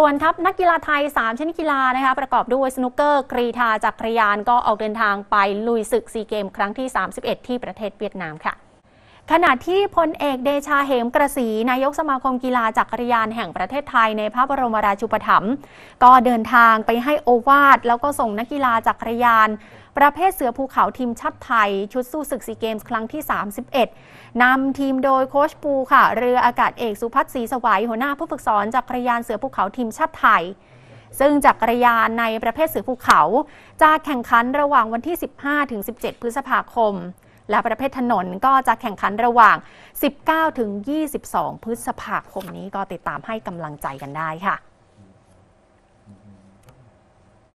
่วนทัพนักกีฬาไทย 3 ชนิดกีฬานะคะประกอบด้วยสนุกเกอร์กรีธาจักรยานก็ออกเดินทางไปลุยศึกซีเกม ครั้งที่ 31 ที่ประเทศเวียดนามค่ะขณะที่พลเอกเดชาเหมกระสีนายกสมาคมกีฬาจักรยานแห่งประเทศไทยในพระบรมราชูปถัมภ์ก็เดินทางไปให้โอวาด แล้วก็ส่งนักกีฬาจักรยาน ประเภทเสือภูเขาทีมชาติไทยชุดสู้ศึกซีเกมส์ครั้งที่ 31 นำทีมโดยโคชปูค่ะ เรืออากาศเอกสุพัฒน์ศรีสวัยหัวหน้าผู้ฝึกสอนจักรยานเสือภูเขาทีมชาติไทย ซึ่งจักรยานในประเภทเสือภูเขาจะแข่งขันระหว่างวันที่ 15ถึง17 พฤษภาคมและประเภทถนนก็จะแข่งขันระหว่าง 19-22 พฤษภาคมนี้ ก็ติดตามให้กำลังใจกันได้ค่ะ